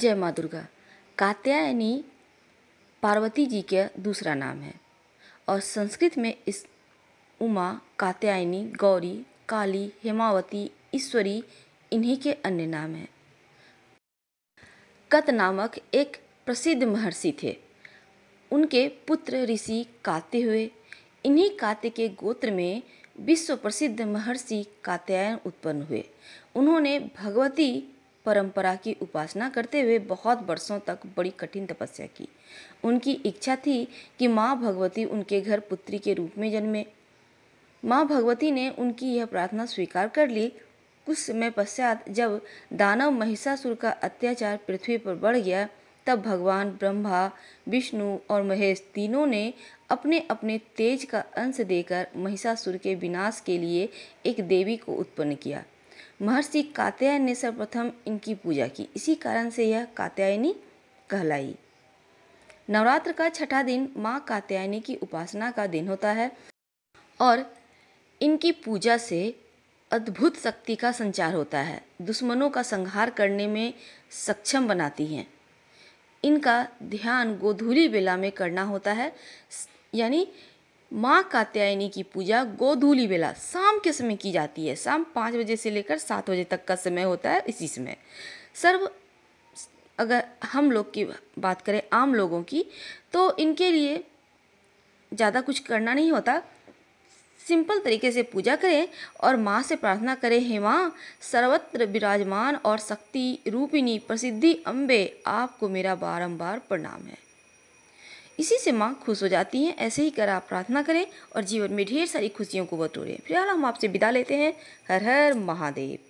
जय माँ दुर्गा कात्यायनी पार्वती जी का दूसरा नाम है और संस्कृत में इस उमा कात्यायनी गौरी काली हेमावती ईश्वरी इन्हीं के अन्य नाम हैं कत नामक एक प्रसिद्ध महर्षि थे उनके पुत्र ऋषि काते हुए इन्हीं काते के गोत्र में विश्व प्रसिद्ध महर्षि कात्यायन उत्पन्न हुए उन्होंने भगवती परंपरा की उपासना करते हुए बहुत वर्षों तक बड़ी कठिन तपस्या की उनकी इच्छा थी कि माँ भगवती उनके घर पुत्री के रूप में जन्मे माँ भगवती ने उनकी यह प्रार्थना स्वीकार कर ली कुछ समय पश्चात जब दानव महिषासुर का अत्याचार पृथ्वी पर बढ़ गया तब भगवान ब्रह्मा विष्णु और महेश तीनों ने अपने अपने तेज का अंश देकर महिषासुर के विनाश के लिए एक देवी को उत्पन्न किया महर्षि कात्यायन ने सर्वप्रथम इनकी पूजा की इसी कारण से यह कात्यायनी कहलाई नवरात्र का छठा दिन माँ कात्यायनी की उपासना का दिन होता है और इनकी पूजा से अद्भुत शक्ति का संचार होता है दुश्मनों का संहार करने में सक्षम बनाती हैं इनका ध्यान गोधूली बेला में करना होता है यानी माँ कात्यायनी की पूजा गोधूली बेला शाम के समय की जाती है शाम पाँच बजे से लेकर सात बजे तक का समय होता है इसी समय सर्व अगर हम लोग की बात करें आम लोगों की तो इनके लिए ज़्यादा कुछ करना नहीं होता सिंपल तरीके से पूजा करें और माँ से प्रार्थना करें हे माँ सर्वत्र विराजमान और शक्ति रूपिणी प्रसिद्धि अम्बे आपको मेरा बारंबार प्रणाम है इसी से माँ खुश हो जाती हैं ऐसे ही कर आप प्रार्थना करें और जीवन में ढेर सारी खुशियों को बटोरें फिलहाल हम आपसे विदा लेते हैं हर हर महादेव